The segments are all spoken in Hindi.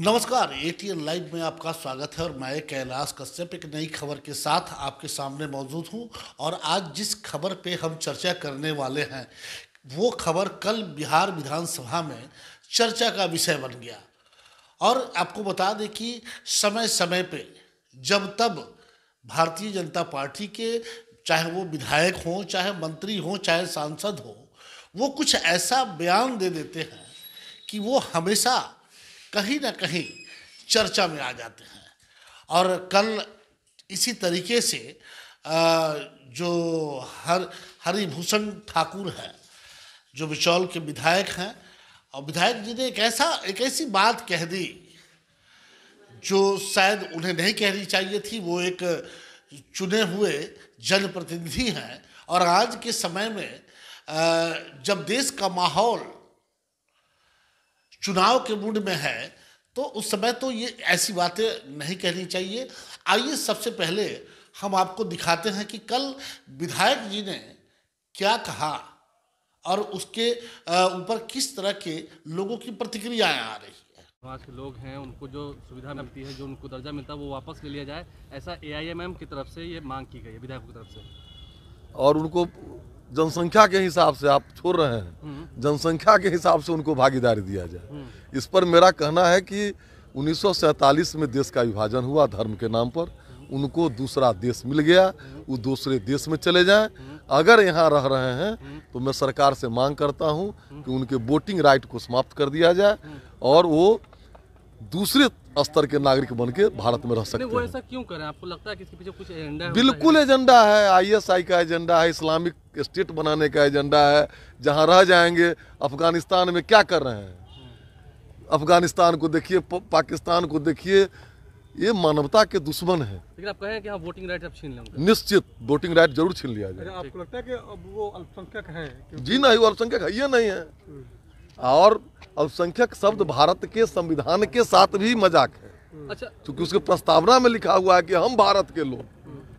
नमस्कार एटीएन लाइव में आपका स्वागत है और मैं कैलाश कश्यप एक नई खबर के साथ आपके सामने मौजूद हूं और आज जिस खबर पे हम चर्चा करने वाले हैं वो खबर कल बिहार विधानसभा में चर्चा का विषय बन गया और आपको बता दें कि समय समय पे जब तब भारतीय जनता पार्टी के चाहे वो विधायक हों चाहे मंत्री हों चाहे सांसद हों वो कुछ ऐसा बयान दे देते हैं कि वो हमेशा कहीं ना कहीं चर्चा में आ जाते हैं और कल इसी तरीके से जो हर हरिभूषण ठाकुर हैं जो बिचौल के विधायक हैं और विधायक जी ने एक ऐसा एक ऐसी बात कह दी जो शायद उन्हें नहीं कहनी चाहिए थी वो एक चुने हुए जनप्रतिनिधि हैं और आज के समय में जब देश का माहौल चुनाव के मूड में है तो उस समय तो ये ऐसी बातें नहीं कहनी चाहिए आइए सबसे पहले हम आपको दिखाते हैं कि कल विधायक जी ने क्या कहा और उसके ऊपर किस तरह के लोगों की प्रतिक्रियाएं आ रही है वहाँ के लोग हैं उनको जो सुविधा मिलती है जो उनको दर्जा मिलता है वो वापस ले लिया जाए ऐसा ए की तरफ से ये मांग की गई है विधायक की तरफ से और उनको जनसंख्या के हिसाब से आप छोड़ रहे हैं हम्म। जनसंख्या के हिसाब से उनको भागीदारी दिया जाए हम्म। इस पर मेरा कहना है कि उन्नीस में देश का विभाजन हुआ धर्म के नाम पर उनको दूसरा देश मिल गया वो दूसरे देश में चले जाएं हम्म। अगर यहाँ रह रहे हैं तो मैं सरकार से मांग करता हूँ कि उनके वोटिंग राइट को समाप्त कर दिया जाए और वो दूसरे स्तर के नागरिक बन के भारत में रह सकते हैं ऐसा क्यों करें आपको लगता है कि इसके पीछे कुछ एजेंडा है बिल्कुल एजेंडा है आईएसआई का एजेंडा है इस्लामिक स्टेट बनाने का एजेंडा है जहां रह जाएंगे अफगानिस्तान में क्या कर रहे हैं अफगानिस्तान को देखिए पाकिस्तान को देखिए ये मानवता के दुश्मन है लेकिन आप कहें कि हाँ वोटिंग राइट आप छीन लेंगे निश्चित वोटिंग राइट जरूर छीन लिया जाए आपको लगता है कि अब वो अल्पसंख्यक है जी नहीं वो अल्पसंख्यक है ये नहीं है हम्म। और अल्पसंख्यक शब्द भारत के संविधान के साथ भी मजाक है अच्छा क्योंकि उसके प्रस्तावना में लिखा हुआ है कि हम भारत के लोग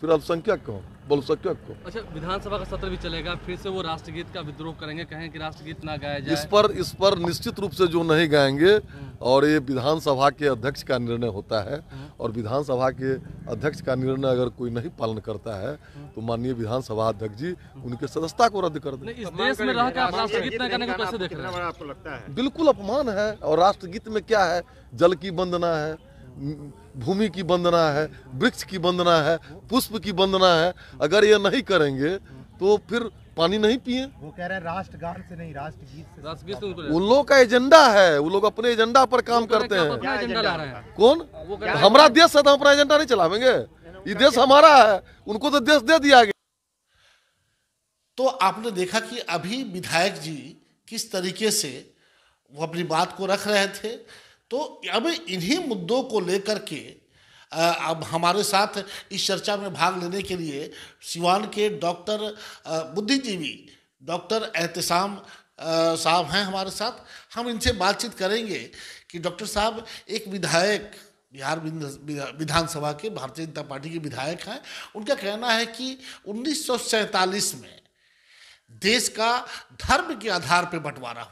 फिर अल्पसंख्यक कौन बोल सकते हो आपको अच्छा विधानसभा का सत्र भी चलेगा फिर से वो राष्ट्रगीत का विद्रोह करेंगे कहें कि राष्ट्रगीत ना गाया जाए इस पर इस पर निश्चित रूप से जो नहीं गाएंगे हाँ। और ये विधानसभा के अध्यक्ष का निर्णय होता है हाँ। और विधानसभा के अध्यक्ष का निर्णय अगर कोई नहीं पालन करता है हाँ। तो माननीय विधानसभा अध्यक्ष जी उनके सदस्यता को रद्द कर दें इस देश में रह राष्ट्रगीत कैसे देख रहे हैं बिल्कुल अपमान है और राष्ट्रगीत में क्या है जल की वंदना है भूमि की वंदना है वृक्ष की वंदना है पुष्प की वंदना है अगर ये नहीं करेंगे तो फिर पानी नहीं पिए वो कह रहे हैं राष्ट्रगान से नहीं राष्ट्रगीत से उन लोग का एजेंडा है वो लोग अपने एजेंडा पर काम करते हैं कौन हमारा देश है तो अपना एजेंडा नहीं चलावेंगे ये देश हमारा है उनको तो देश दे दिया गया तो आपने देखा कि अभी विधायक जी किस तरीके से वो अपनी बात को रख रहे थे तो अब इन्हीं मुद्दों को लेकर के अब हमारे साथ इस चर्चा में भाग लेने के लिए सिवान के डॉक्टर बुद्धिजीवी डॉक्टर एहतसाम साहब हैं हमारे साथ हम इनसे बातचीत करेंगे कि डॉक्टर साहब एक विधायक बिहार विधानसभा के भारतीय जनता पार्टी के विधायक हैं उनका कहना है कि उन्नीस में देश का धर्म के आधार पर बंटवारा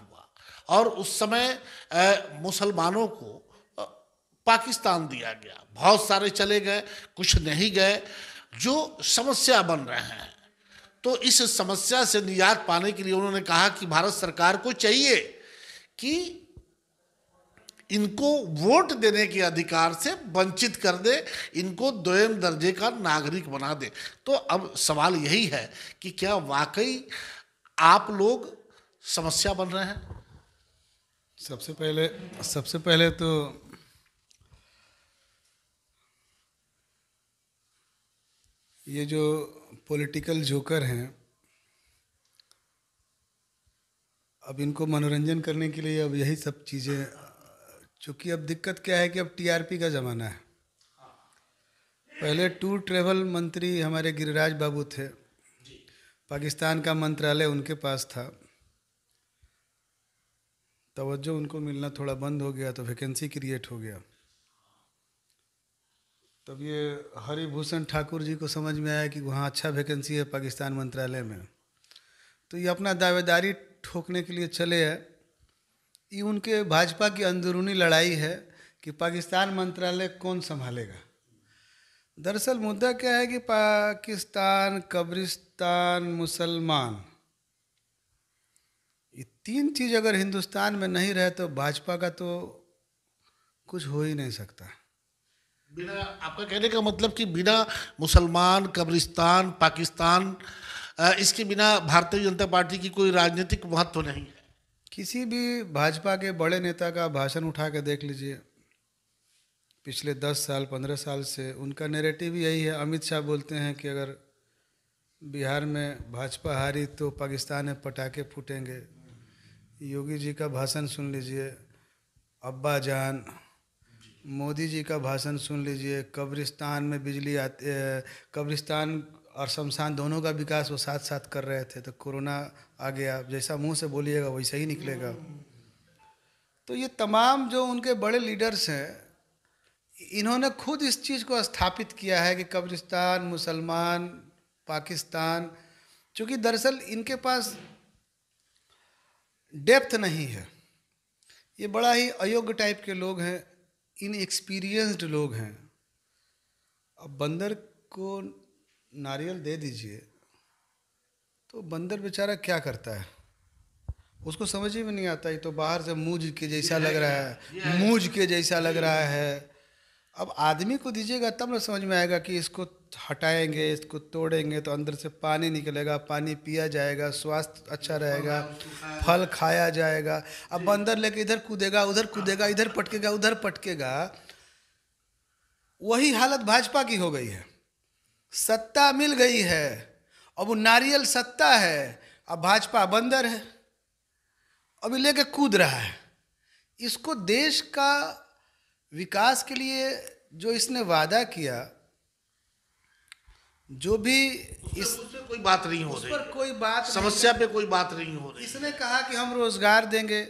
और उस समय मुसलमानों को पाकिस्तान दिया गया बहुत सारे चले गए कुछ नहीं गए जो समस्या बन रहे हैं तो इस समस्या से निजात पाने के लिए उन्होंने कहा कि भारत सरकार को चाहिए कि इनको वोट देने के अधिकार से वंचित कर दे इनको दोयम दर्जे का नागरिक बना दे तो अब सवाल यही है कि क्या वाकई आप लोग समस्या बन रहे हैं सबसे पहले सबसे पहले तो ये जो पॉलिटिकल जोकर हैं अब इनको मनोरंजन करने के लिए अब यही सब चीज़ें चूँकि अब दिक्कत क्या है कि अब टीआरपी का ज़माना है पहले टूर ट्रेवल मंत्री हमारे गिरिराज बाबू थे पाकिस्तान का मंत्रालय उनके पास था तवज्जो उनको मिलना थोड़ा बंद हो गया तो वैकेंसी क्रिएट हो गया तब ये हरिभूषण ठाकुर जी को समझ में आया कि वहाँ अच्छा वैकेंसी है पाकिस्तान मंत्रालय में तो ये अपना दावेदारी ठोकने के लिए चले हैं ये उनके भाजपा की अंदरूनी लड़ाई है कि पाकिस्तान मंत्रालय कौन संभालेगा दरअसल मुद्दा क्या है कि पाकिस्तान कब्रिस्तान मुसलमान ये तीन चीज़ अगर हिंदुस्तान में नहीं रहे तो भाजपा का तो कुछ हो ही नहीं सकता बिना आपका कहने का मतलब कि बिना मुसलमान कब्रिस्तान पाकिस्तान इसके बिना भारतीय जनता पार्टी की कोई राजनीतिक महत्व नहीं है किसी भी भाजपा के बड़े नेता का भाषण उठा के देख लीजिए पिछले दस साल पंद्रह साल से उनका नेरेटिव यही है अमित शाह बोलते हैं कि अगर बिहार में भाजपा हारी तो पाकिस्तान में पटाखे फूटेंगे योगी जी का भाषण सुन लीजिए अब्बा जान मोदी जी का भाषण सुन लीजिए कब्रिस्तान में बिजली आती कब्रिस्तान और शमशान दोनों का विकास वो साथ साथ कर रहे थे तो कोरोना आ गया जैसा मुंह से बोलिएगा वैसा ही निकलेगा तो ये तमाम जो उनके बड़े लीडर्स हैं इन्होंने खुद इस चीज़ को स्थापित किया है कि कब्रिस्तान मुसलमान पाकिस्तान चूँकि दरअसल इनके पास डेप्थ नहीं है ये बड़ा ही अयोग्य टाइप के लोग हैं इनएक्सपीरियंस्ड लोग हैं अब बंदर को नारियल दे दीजिए तो बंदर बेचारा क्या करता है उसको समझ ही में नहीं आता ये तो बाहर से मूज के जैसा लग रहा है मूज के जैसा लग रहा है अब आदमी को दीजिएगा तब ना समझ में आएगा कि इसको हटाएंगे इसको तोड़ेंगे तो अंदर से पानी निकलेगा पानी पिया जाएगा स्वास्थ्य अच्छा रहेगा फल खाया जाएगा अब बंदर लेके इधर कूदेगा उधर कूदेगा इधर पटकेगा उधर पटकेगा वही हालत भाजपा की हो गई है सत्ता मिल गई है अब वो नारियल सत्ता है अब भाजपा बंदर है अभी लेके कूद रहा है इसको देश का विकास के लिए जो इसने वादा किया जो भी इस पर कोई बात नहीं हो रही पर कोई बात समस्या पे कोई बात नहीं हो रही इसने कहा कि हम रोजगार देंगे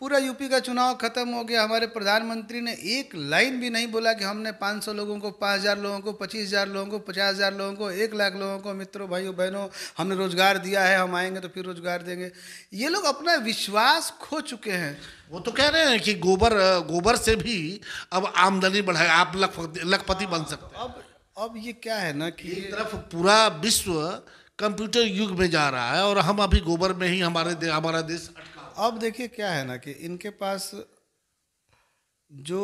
पूरा यूपी का चुनाव खत्म हो गया हमारे प्रधानमंत्री ने एक लाइन भी नहीं बोला कि हमने 500 लोगों को 5000 लोगों को 25000 लोगों को 50000 लोगों को एक लाख लोगों को मित्रों भाइयों बहनों हमने रोजगार दिया है हम आएंगे तो फिर रोजगार देंगे ये लोग अपना विश्वास खो चुके हैं वो तो कह रहे हैं कि गोबर गोबर से भी अब आमदनी बढ़ाए आप लखपति बन सकते हैं अब अब ये क्या है ना कि एक तरफ पूरा विश्व कंप्यूटर युग में जा रहा है और हम अभी गोबर में ही हमारे दे, हमारा देश अब देखिए क्या है ना कि इनके पास जो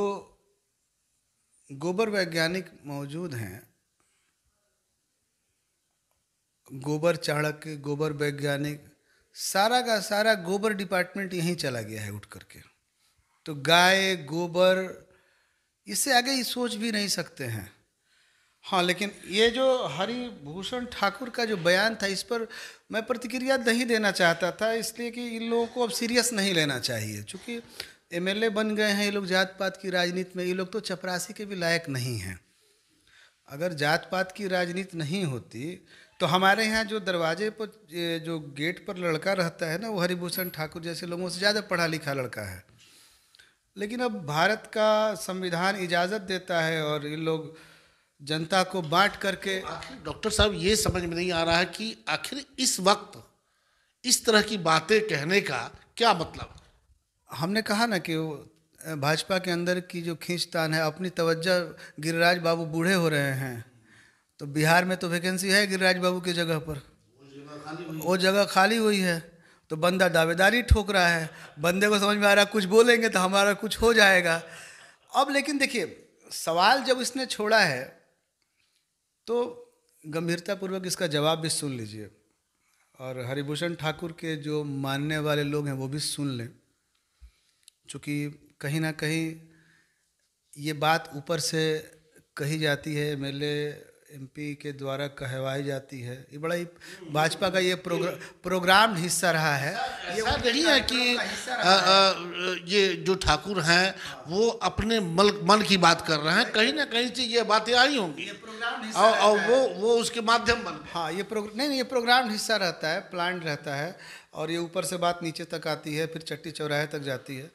गोबर वैज्ञानिक मौजूद हैं गोबर चाणक गोबर वैज्ञानिक सारा का सारा गोबर डिपार्टमेंट यहीं चला गया है उठ करके तो गाय गोबर इससे आगे ये सोच भी नहीं सकते हैं हाँ लेकिन ये जो हरिभूषण ठाकुर का जो बयान था इस पर मैं प्रतिक्रिया नहीं देना चाहता था इसलिए कि इन लोगों को अब सीरियस नहीं लेना चाहिए चूँकि एमएलए बन गए हैं ये लोग जात पात की राजनीति में ये लोग तो चपरासी के भी लायक नहीं हैं अगर जात पात की राजनीति नहीं होती तो हमारे यहाँ जो दरवाजे पर जो गेट पर लड़का रहता है ना वो हरिभूषण ठाकुर जैसे लोगों से ज़्यादा पढ़ा लिखा लड़का है लेकिन अब भारत का संविधान इजाज़त देता है और ये लोग जनता को बांट करके डॉक्टर साहब ये समझ में नहीं आ रहा है कि आखिर इस वक्त इस तरह की बातें कहने का क्या मतलब हमने कहा ना कि भाजपा के अंदर की जो खींचतान है अपनी तवज्जा गिरिराज बाबू बूढ़े हो रहे हैं तो बिहार में तो वैकेंसी है गिरिराज बाबू की जगह पर वो जगह खाली हुई है तो बंदा दावेदारी ठोक रहा है बंदे को समझ में आ रहा है कुछ बोलेंगे तो हमारा कुछ हो जाएगा अब लेकिन देखिए सवाल जब इसने छोड़ा है तो गंभीरतापूर्वक इसका जवाब भी सुन लीजिए और हरिभूषण ठाकुर के जो मानने वाले लोग हैं वो भी सुन लें चूँकि कहीं ना कहीं ये बात ऊपर से कही जाती है एम एमपी के द्वारा कहवाई जाती है ये बड़ा ही भाजपा का ये प्रोग्रा, प्रोग्राम हिस्सा रहा है ये वो नहीं है कि आ, आ, ये जो ठाकुर हैं वो अपने मल मन की बात कर रहे हैं कहीं ना कहीं से ये बातें आई होंगी और, और वो वो उसके माध्यम बन हाँ ये प्रोग्राम नहीं नहीं ये प्रोग्राम हिस्सा रहता है प्लान रहता है और ये ऊपर से बात नीचे तक आती है फिर चट्टी चौराहे तक जाती है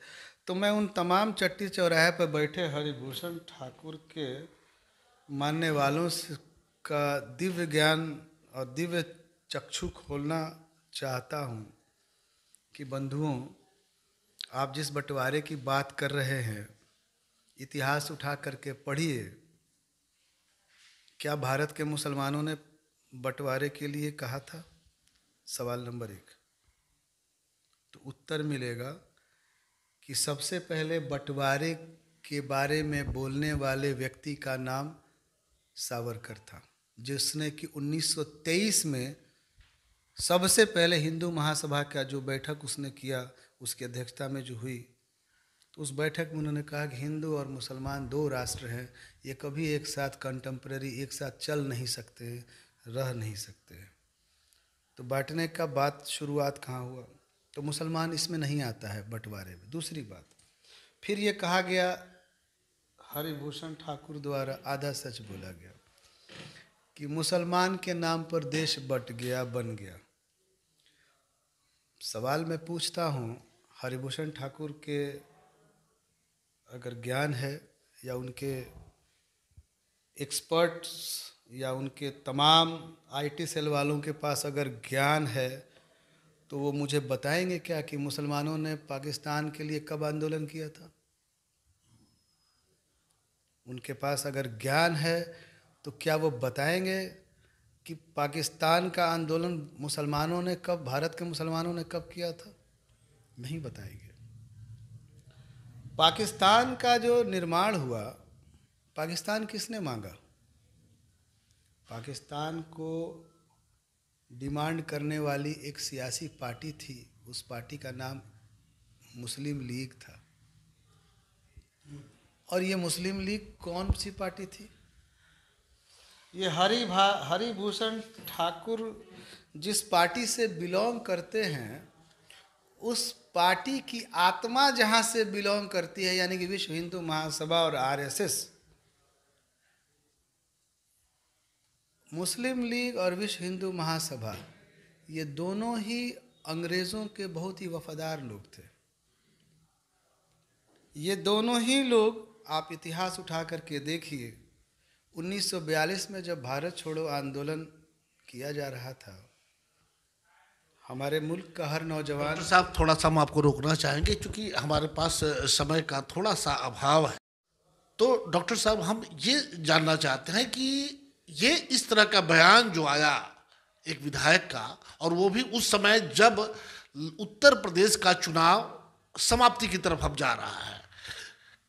तो मैं उन तमाम चट्टी चौराहे पर बैठे हरिभूषण ठाकुर के मानने वालों से का दिव्य ज्ञान और दिव्य चक्षु खोलना चाहता हूँ कि बंधुओं आप जिस बंटवारे की बात कर रहे हैं इतिहास उठा करके पढ़िए क्या भारत के मुसलमानों ने बंटवारे के लिए कहा था सवाल नंबर एक तो उत्तर मिलेगा कि सबसे पहले बंटवारे के बारे में बोलने वाले व्यक्ति का नाम सावरकर था जिसने कि 1923 में सबसे पहले हिंदू महासभा का जो बैठक उसने किया उसकी अध्यक्षता में जो हुई उस बैठक में उन्होंने कहा कि हिंदू और मुसलमान दो राष्ट्र हैं ये कभी एक साथ कंटेम्प्रेरी एक साथ चल नहीं सकते रह नहीं सकते तो बांटने का बात शुरुआत कहाँ हुआ तो मुसलमान इसमें नहीं आता है बंटवारे में दूसरी बात फिर ये कहा गया हरिभूषण ठाकुर द्वारा आधा सच बोला गया कि मुसलमान के नाम पर देश बट गया बन गया सवाल मैं पूछता हूँ हरिभूषण ठाकुर के अगर ज्ञान है या उनके एक्सपर्ट्स या उनके तमाम आईटी सेल वालों के पास अगर ज्ञान है तो वो मुझे बताएंगे क्या कि मुसलमानों ने पाकिस्तान के लिए कब आंदोलन किया था उनके पास अगर ज्ञान है तो क्या वो बताएंगे कि पाकिस्तान का आंदोलन मुसलमानों ने कब भारत के मुसलमानों ने कब किया था नहीं बताएंगे पाकिस्तान का जो निर्माण हुआ पाकिस्तान किसने मांगा पाकिस्तान को डिमांड करने वाली एक सियासी पार्टी थी उस पार्टी का नाम मुस्लिम लीग था और ये मुस्लिम लीग कौन सी पार्टी थी ये हरी भा हरिभूषण ठाकुर जिस पार्टी से बिलोंग करते हैं उस पार्टी की आत्मा जहाँ से बिलोंग करती है यानी कि विश्व हिंदू महासभा और आरएसएस मुस्लिम लीग और विश्व हिंदू महासभा ये दोनों ही अंग्रेज़ों के बहुत ही वफादार लोग थे ये दोनों ही लोग आप इतिहास उठा करके देखिए 1942 में जब भारत छोड़ो आंदोलन किया जा रहा था हमारे मुल्क का हर नौजवान तो साहब थोड़ा सा हम आपको रोकना चाहेंगे क्योंकि हमारे पास समय का थोड़ा सा अभाव है तो डॉक्टर साहब हम ये जानना चाहते हैं कि ये इस तरह का बयान जो आया एक विधायक का और वो भी उस समय जब उत्तर प्रदेश का चुनाव समाप्ति की तरफ अब जा रहा है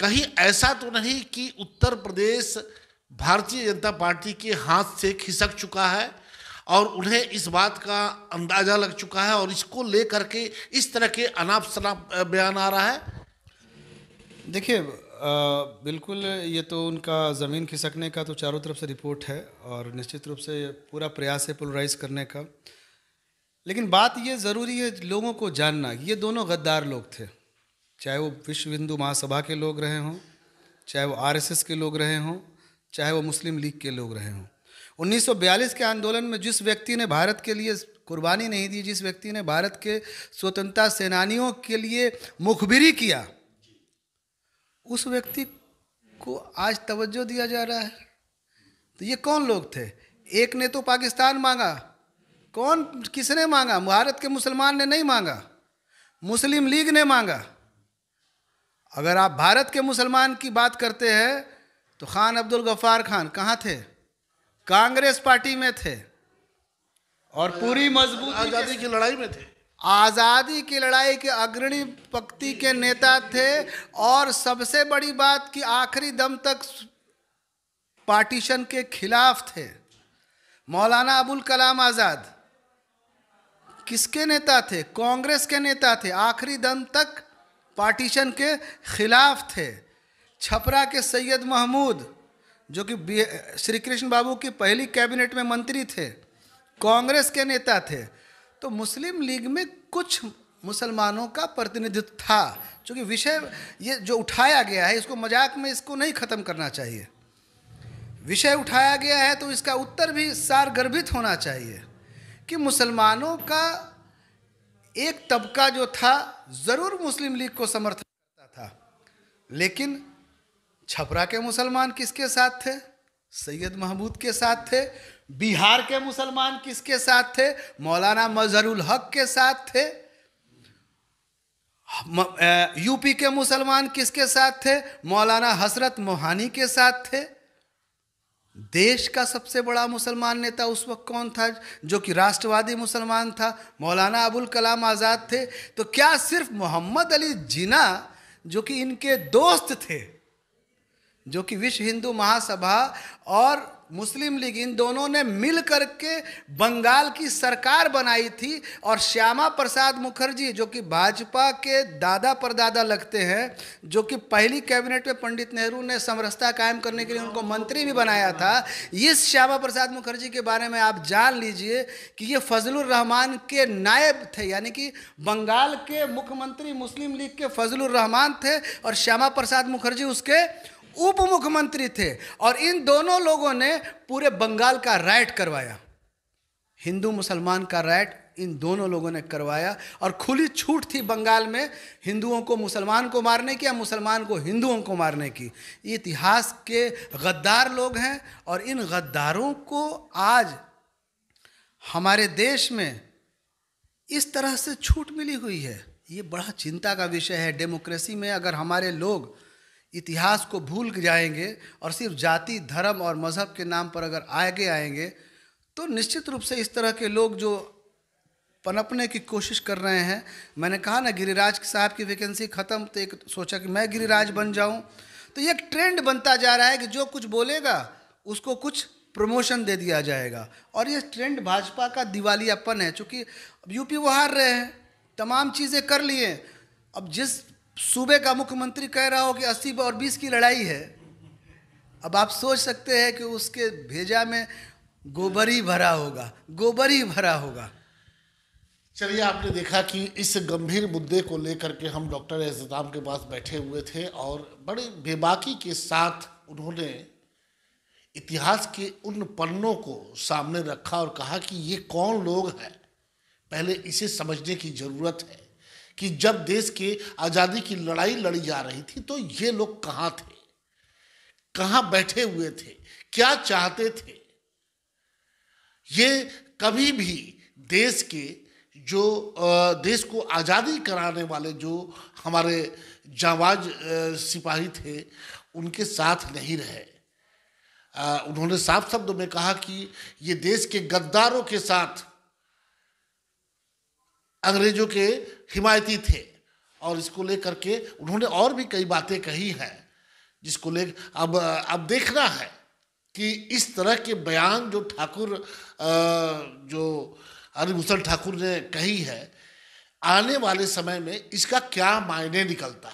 कहीं ऐसा तो नहीं कि उत्तर प्रदेश भारतीय जनता पार्टी के हाथ से खिसक चुका है और उन्हें इस बात का अंदाज़ा लग चुका है और इसको ले करके इस तरह के अनाप शनाप बयान आ रहा है देखिए बिल्कुल ये तो उनका ज़मीन खिसकने का तो चारों तरफ से रिपोर्ट है और निश्चित रूप से पूरा प्रयास है पोलराइज करने का लेकिन बात ये ज़रूरी है लोगों को जानना ये दोनों गद्दार लोग थे चाहे वो विश्व हिंदू महासभा के लोग रहे हों चाहे वो आरएसएस के लोग रहे हों चाहे वो मुस्लिम लीग के लोग रहे हों 1942 के आंदोलन में जिस व्यक्ति ने भारत के लिए कुर्बानी नहीं दी जिस व्यक्ति ने भारत के स्वतंत्रता सेनानियों के लिए मुखबिरी किया उस व्यक्ति को आज तवज्जो दिया जा रहा है तो ये कौन लोग थे एक ने तो पाकिस्तान मांगा कौन किसने मांगा भारत के मुसलमान ने नहीं मांगा मुस्लिम लीग ने मांगा अगर आप भारत के मुसलमान की बात करते हैं तो खान अब्दुल गफ्फार खान कहाँ थे कांग्रेस पार्टी में थे और पूरी मजबूत आज़ादी की लड़ाई में थे आज़ादी की लड़ाई के अग्रणी पक्ति के नेता थे और सबसे बड़ी बात कि आखिरी दम तक पार्टीशन के खिलाफ थे मौलाना अबुल कलाम आज़ाद किसके नेता थे कांग्रेस के नेता थे आखिरी दम तक पार्टीशन के खिलाफ थे छपरा के सैयद महमूद जो कि श्री कृष्ण बाबू की पहली कैबिनेट में मंत्री थे कांग्रेस के नेता थे तो मुस्लिम लीग में कुछ मुसलमानों का प्रतिनिधित्व था क्योंकि विषय ये जो उठाया गया है इसको मजाक में इसको नहीं ख़त्म करना चाहिए विषय उठाया गया है तो इसका उत्तर भी सार गर्भित होना चाहिए कि मुसलमानों का एक तबका जो था ज़रूर मुस्लिम लीग को समर्थन करता था लेकिन छपरा के मुसलमान किसके साथ थे सैयद महमूद के साथ थे बिहार के मुसलमान किसके साथ थे मौलाना मजहरुल हक के साथ थे यूपी के मुसलमान किसके साथ थे मौलाना हसरत मोहानी के साथ थे देश का सबसे बड़ा मुसलमान नेता उस वक्त कौन था जो कि राष्ट्रवादी मुसलमान था मौलाना अबुल कलाम आज़ाद थे तो क्या सिर्फ मोहम्मद अली जिना जो कि इनके दोस्त थे जो कि विश्व हिंदू महासभा और मुस्लिम लीग इन दोनों ने मिल करके बंगाल की सरकार बनाई थी और श्यामा प्रसाद मुखर्जी जो कि भाजपा के दादा परदादा लगते हैं जो कि पहली कैबिनेट में पंडित नेहरू ने समरसता कायम करने के लिए उनको मंत्री भी बनाया था इस श्यामा प्रसाद मुखर्जी के बारे में आप जान लीजिए कि ये फजलुर रहमान के नायब थे यानी कि बंगाल के मुख्यमंत्री मुस्लिम लीग के फजलुर रहमान थे और श्यामा प्रसाद मुखर्जी उसके उप मुख्यमंत्री थे और इन दोनों लोगों ने पूरे बंगाल का राइट करवाया हिंदू मुसलमान का राइट इन दोनों लोगों ने करवाया और खुली छूट थी बंगाल में हिंदुओं को मुसलमान को मारने की या मुसलमान को हिंदुओं को मारने की इतिहास के गद्दार लोग हैं और इन गद्दारों को आज हमारे देश में इस तरह से छूट मिली हुई है ये बड़ा चिंता का विषय है डेमोक्रेसी में अगर हमारे लोग इतिहास को भूल जाएंगे और सिर्फ जाति धर्म और मज़हब के नाम पर अगर आगे आएंगे तो निश्चित रूप से इस तरह के लोग जो पनपने की कोशिश कर रहे हैं मैंने कहा ना गिरिराज साहब की वैकेंसी ख़त्म तो एक सोचा कि मैं गिरिराज बन जाऊं तो ये एक ट्रेंड बनता जा रहा है कि जो कुछ बोलेगा उसको कुछ प्रमोशन दे दिया जाएगा और ये ट्रेंड भाजपा का दिवालियापन है चूँकि यूपी वो हार रहे हैं तमाम चीज़ें कर लिए अब जिस सूबे का मुख्यमंत्री कह रहा हो कि अस्सी और बीस की लड़ाई है अब आप सोच सकते हैं कि उसके भेजा में गोबर ही भरा होगा गोबर ही भरा होगा चलिए आपने देखा कि इस गंभीर मुद्दे को लेकर के हम डॉक्टर एहतम के पास बैठे हुए थे और बड़े बेबाकी के साथ उन्होंने इतिहास के उन पन्नों को सामने रखा और कहा कि ये कौन लोग हैं पहले इसे समझने की ज़रूरत है कि जब देश के आज़ादी की लड़ाई लड़ी जा रही थी तो ये लोग कहाँ थे कहां बैठे हुए थे क्या चाहते थे ये कभी भी देश के जो देश को आज़ादी कराने वाले जो हमारे जावाज सिपाही थे उनके साथ नहीं रहे उन्होंने साफ शब्द में कहा कि ये देश के गद्दारों के साथ अंग्रेजों के हिमायती थे और इसको लेकर के उन्होंने और भी कई बातें कही हैं जिसको ले अब अब देखना है कि इस तरह के बयान जो ठाकुर जो हरिभूषण ठाकुर ने कही है आने वाले समय में इसका क्या मायने निकलता है